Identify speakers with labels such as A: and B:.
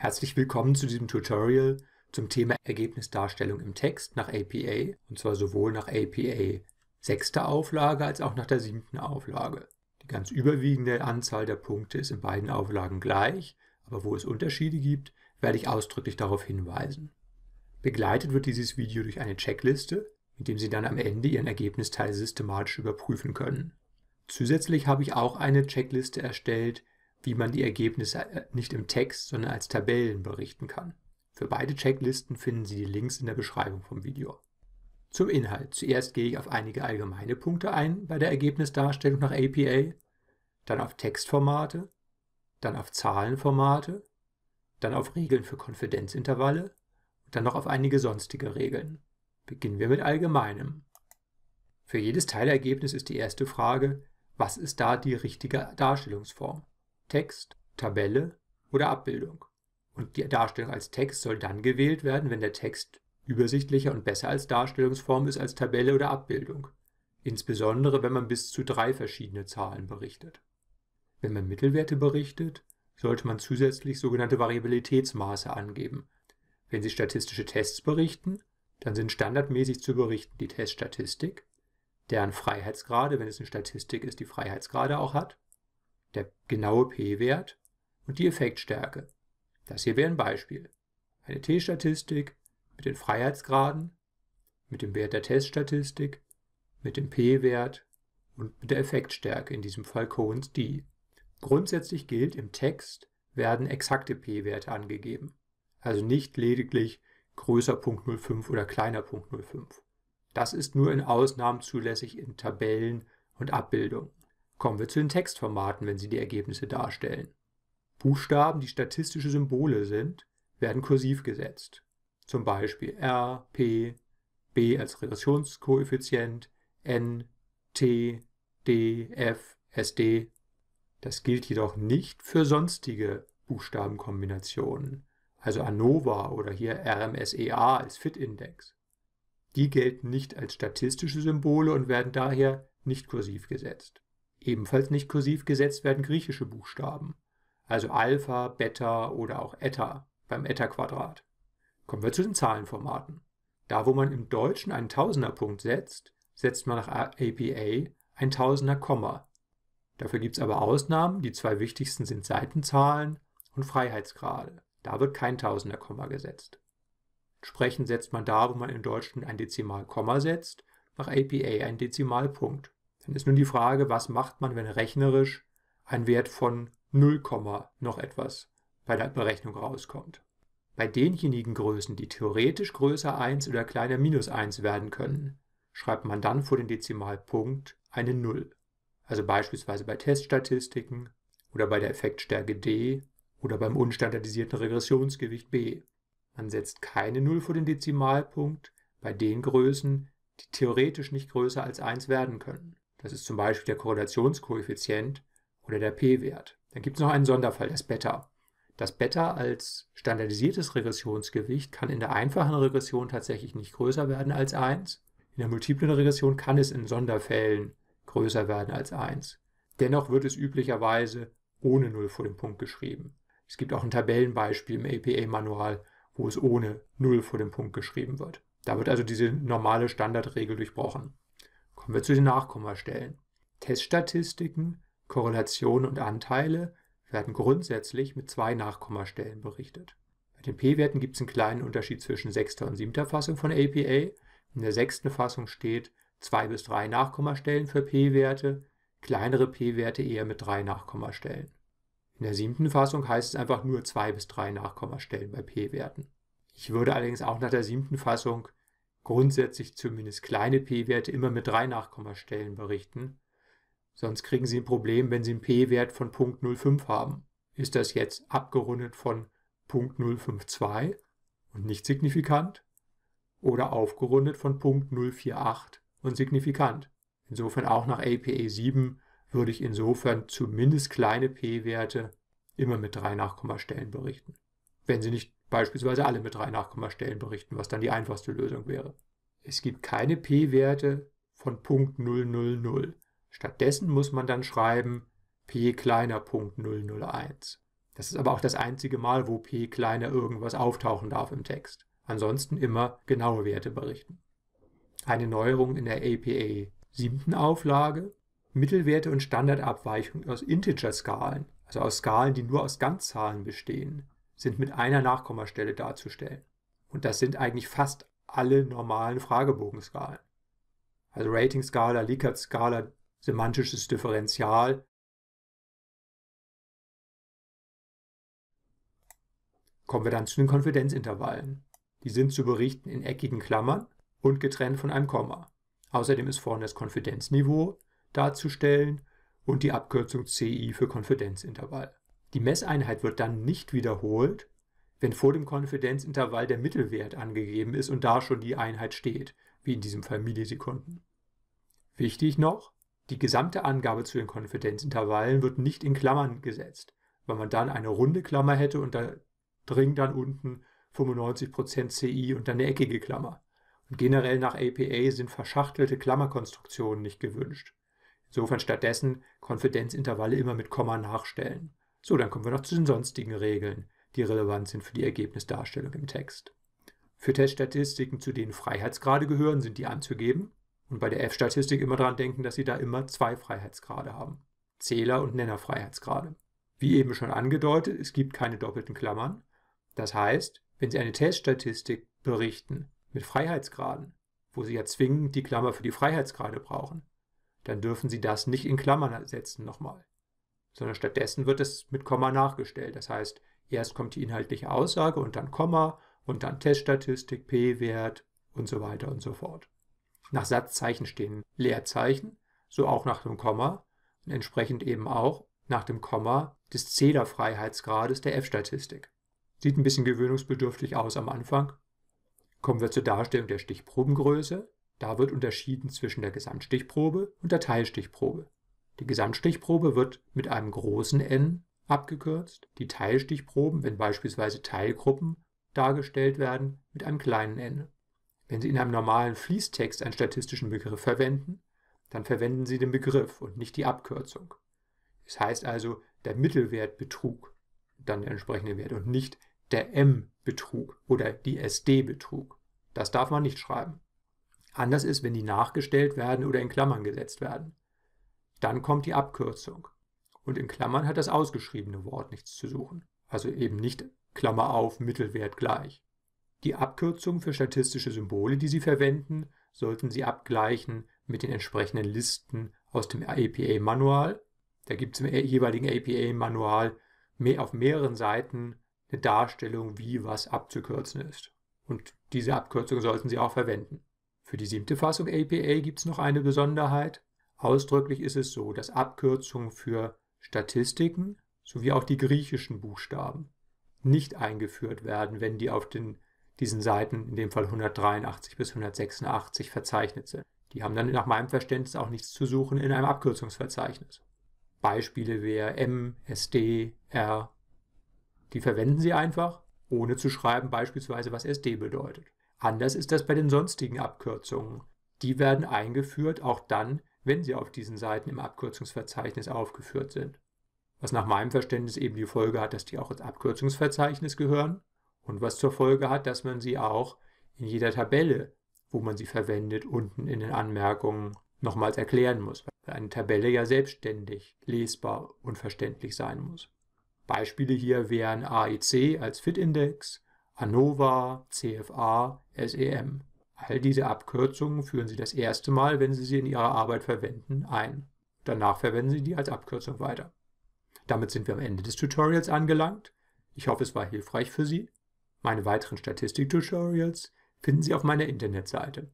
A: Herzlich willkommen zu diesem Tutorial zum Thema Ergebnisdarstellung im Text nach APA, und zwar sowohl nach APA 6. Auflage als auch nach der 7. Auflage. Die ganz überwiegende Anzahl der Punkte ist in beiden Auflagen gleich, aber wo es Unterschiede gibt, werde ich ausdrücklich darauf hinweisen. Begleitet wird dieses Video durch eine Checkliste, mit dem Sie dann am Ende Ihren Ergebnisteil systematisch überprüfen können. Zusätzlich habe ich auch eine Checkliste erstellt, wie man die Ergebnisse äh, nicht im Text, sondern als Tabellen berichten kann. Für beide Checklisten finden Sie die Links in der Beschreibung vom Video. Zum Inhalt. Zuerst gehe ich auf einige allgemeine Punkte ein bei der Ergebnisdarstellung nach APA, dann auf Textformate, dann auf Zahlenformate, dann auf Regeln für Konfidenzintervalle und dann noch auf einige sonstige Regeln. Beginnen wir mit Allgemeinem. Für jedes Teilergebnis ist die erste Frage, was ist da die richtige Darstellungsform? Text, Tabelle oder Abbildung. Und die Darstellung als Text soll dann gewählt werden, wenn der Text übersichtlicher und besser als Darstellungsform ist als Tabelle oder Abbildung, insbesondere wenn man bis zu drei verschiedene Zahlen berichtet. Wenn man Mittelwerte berichtet, sollte man zusätzlich sogenannte Variabilitätsmaße angeben. Wenn Sie statistische Tests berichten, dann sind standardmäßig zu berichten die Teststatistik, deren Freiheitsgrade, wenn es eine Statistik ist, die Freiheitsgrade auch hat, der genaue p-Wert und die Effektstärke. Das hier wäre ein Beispiel. Eine t-Statistik mit den Freiheitsgraden, mit dem Wert der Teststatistik, mit dem p-Wert und mit der Effektstärke, in diesem Fall Cohen's d. Grundsätzlich gilt, im Text werden exakte p-Werte angegeben, also nicht lediglich größer 0,05 oder kleiner 0,05. Das ist nur in Ausnahmen zulässig in Tabellen und Abbildungen. Kommen wir zu den Textformaten, wenn sie die Ergebnisse darstellen. Buchstaben, die statistische Symbole sind, werden kursiv gesetzt. Zum Beispiel R, P, B als Regressionskoeffizient, N, T, D, F, SD. Das gilt jedoch nicht für sonstige Buchstabenkombinationen, also ANOVA oder hier RMSEA als Fit-Index. Die gelten nicht als statistische Symbole und werden daher nicht kursiv gesetzt. Ebenfalls nicht kursiv gesetzt werden griechische Buchstaben, also Alpha, Beta oder auch Eta beim Eta-Quadrat. Kommen wir zu den Zahlenformaten. Da, wo man im Deutschen einen Tausenderpunkt setzt, setzt man nach APA ein Tausender Komma. Dafür gibt es aber Ausnahmen, die zwei wichtigsten sind Seitenzahlen und Freiheitsgrade. Da wird kein Tausender Komma gesetzt. Entsprechend setzt man da, wo man im Deutschen ein Dezimalkomma setzt, nach APA einen Dezimalpunkt. Dann ist nun die Frage, was macht man, wenn rechnerisch ein Wert von 0, noch etwas bei der Berechnung rauskommt. Bei denjenigen Größen, die theoretisch größer 1 oder kleiner minus 1 werden können, schreibt man dann vor den Dezimalpunkt eine 0. Also beispielsweise bei Teststatistiken oder bei der Effektstärke D oder beim unstandardisierten Regressionsgewicht B. Man setzt keine 0 vor den Dezimalpunkt bei den Größen, die theoretisch nicht größer als 1 werden können. Das ist zum Beispiel der Korrelationskoeffizient oder der p-Wert. Dann gibt es noch einen Sonderfall, das Beta. Das Beta als standardisiertes Regressionsgewicht kann in der einfachen Regression tatsächlich nicht größer werden als 1. In der multiplen Regression kann es in Sonderfällen größer werden als 1. Dennoch wird es üblicherweise ohne 0 vor dem Punkt geschrieben. Es gibt auch ein Tabellenbeispiel im APA-Manual, wo es ohne 0 vor dem Punkt geschrieben wird. Da wird also diese normale Standardregel durchbrochen. Kommen wir zu den Nachkommastellen. Teststatistiken, Korrelationen und Anteile werden grundsätzlich mit zwei Nachkommastellen berichtet. Bei den p-Werten gibt es einen kleinen Unterschied zwischen sechster und siebter Fassung von APA. In der sechsten Fassung steht zwei bis drei Nachkommastellen für p-Werte, kleinere p-Werte eher mit drei Nachkommastellen. In der siebten Fassung heißt es einfach nur zwei bis drei Nachkommastellen bei p-Werten. Ich würde allerdings auch nach der siebten Fassung grundsätzlich zumindest kleine p-Werte immer mit drei Nachkommastellen berichten. Sonst kriegen Sie ein Problem, wenn Sie einen p-Wert von 0,05 haben. Ist das jetzt abgerundet von 0,052 und nicht signifikant? Oder aufgerundet von 0,048 und signifikant? Insofern auch nach APA 7 würde ich insofern zumindest kleine p-Werte immer mit drei Nachkommastellen berichten. Wenn sie nicht beispielsweise alle mit drei Nachkommastellen berichten, was dann die einfachste Lösung wäre. Es gibt keine p-Werte von Punkt 000. Stattdessen muss man dann schreiben p kleiner Punkt 001. Das ist aber auch das einzige Mal, wo p kleiner irgendwas auftauchen darf im Text. Ansonsten immer genaue Werte berichten. Eine Neuerung in der APA siebten Auflage. Mittelwerte und Standardabweichungen aus Integer-Skalen, also aus Skalen, die nur aus Ganzzahlen bestehen, sind mit einer Nachkommastelle darzustellen. Und das sind eigentlich fast alle normalen Fragebogenskalen. Also Rating-Skala, Likert-Skala, semantisches Differential. Kommen wir dann zu den Konfidenzintervallen. Die sind zu berichten in eckigen Klammern und getrennt von einem Komma. Außerdem ist vorne das Konfidenzniveau darzustellen und die Abkürzung CI für Konfidenzintervall. Die Messeinheit wird dann nicht wiederholt, wenn vor dem Konfidenzintervall der Mittelwert angegeben ist und da schon die Einheit steht, wie in diesem Fall Millisekunden. Wichtig noch, die gesamte Angabe zu den Konfidenzintervallen wird nicht in Klammern gesetzt, weil man dann eine runde Klammer hätte und da dringt dann unten 95% CI und dann eine eckige Klammer. Und generell nach APA sind verschachtelte Klammerkonstruktionen nicht gewünscht. Insofern stattdessen Konfidenzintervalle immer mit Komma nachstellen. So, dann kommen wir noch zu den sonstigen Regeln, die relevant sind für die Ergebnisdarstellung im Text. Für Teststatistiken, zu denen Freiheitsgrade gehören, sind die anzugeben und bei der F-Statistik immer daran denken, dass Sie da immer zwei Freiheitsgrade haben. Zähler- und Nennerfreiheitsgrade. Wie eben schon angedeutet, es gibt keine doppelten Klammern. Das heißt, wenn Sie eine Teststatistik berichten mit Freiheitsgraden, wo Sie ja zwingend die Klammer für die Freiheitsgrade brauchen, dann dürfen Sie das nicht in Klammern setzen nochmal sondern stattdessen wird es mit Komma nachgestellt. Das heißt, erst kommt die inhaltliche Aussage und dann Komma und dann Teststatistik, p-Wert und so weiter und so fort. Nach Satzzeichen stehen Leerzeichen, so auch nach dem Komma und entsprechend eben auch nach dem Komma des Zählerfreiheitsgrades der F-Statistik. Sieht ein bisschen gewöhnungsbedürftig aus am Anfang. Kommen wir zur Darstellung der Stichprobengröße. Da wird unterschieden zwischen der Gesamtstichprobe und der Teilstichprobe. Die Gesamtstichprobe wird mit einem großen N abgekürzt, die Teilstichproben, wenn beispielsweise Teilgruppen dargestellt werden, mit einem kleinen n. Wenn Sie in einem normalen Fließtext einen statistischen Begriff verwenden, dann verwenden Sie den Begriff und nicht die Abkürzung. Es das heißt also der Mittelwertbetrug, dann der entsprechende Wert und nicht der M-Betrug oder die SD-Betrug. Das darf man nicht schreiben. Anders ist, wenn die nachgestellt werden oder in Klammern gesetzt werden. Dann kommt die Abkürzung. Und in Klammern hat das ausgeschriebene Wort nichts zu suchen. Also eben nicht Klammer auf, Mittelwert gleich. Die Abkürzungen für statistische Symbole, die Sie verwenden, sollten Sie abgleichen mit den entsprechenden Listen aus dem APA-Manual. Da gibt es im jeweiligen APA-Manual auf mehreren Seiten eine Darstellung, wie was abzukürzen ist. Und diese Abkürzung sollten Sie auch verwenden. Für die siebte Fassung APA gibt es noch eine Besonderheit. Ausdrücklich ist es so, dass Abkürzungen für Statistiken sowie auch die griechischen Buchstaben nicht eingeführt werden, wenn die auf den, diesen Seiten, in dem Fall 183 bis 186, verzeichnet sind. Die haben dann nach meinem Verständnis auch nichts zu suchen in einem Abkürzungsverzeichnis. Beispiele wäre M, SD, R. Die verwenden sie einfach, ohne zu schreiben beispielsweise, was SD bedeutet. Anders ist das bei den sonstigen Abkürzungen. Die werden eingeführt, auch dann, wenn sie auf diesen Seiten im Abkürzungsverzeichnis aufgeführt sind. Was nach meinem Verständnis eben die Folge hat, dass die auch ins Abkürzungsverzeichnis gehören und was zur Folge hat, dass man sie auch in jeder Tabelle, wo man sie verwendet, unten in den Anmerkungen nochmals erklären muss, weil eine Tabelle ja selbstständig lesbar und verständlich sein muss. Beispiele hier wären AEC als Fit-Index, ANOVA, CFA, SEM. All diese Abkürzungen führen Sie das erste Mal, wenn Sie sie in Ihrer Arbeit verwenden, ein. Danach verwenden Sie die als Abkürzung weiter. Damit sind wir am Ende des Tutorials angelangt. Ich hoffe, es war hilfreich für Sie. Meine weiteren Statistik-Tutorials finden Sie auf meiner Internetseite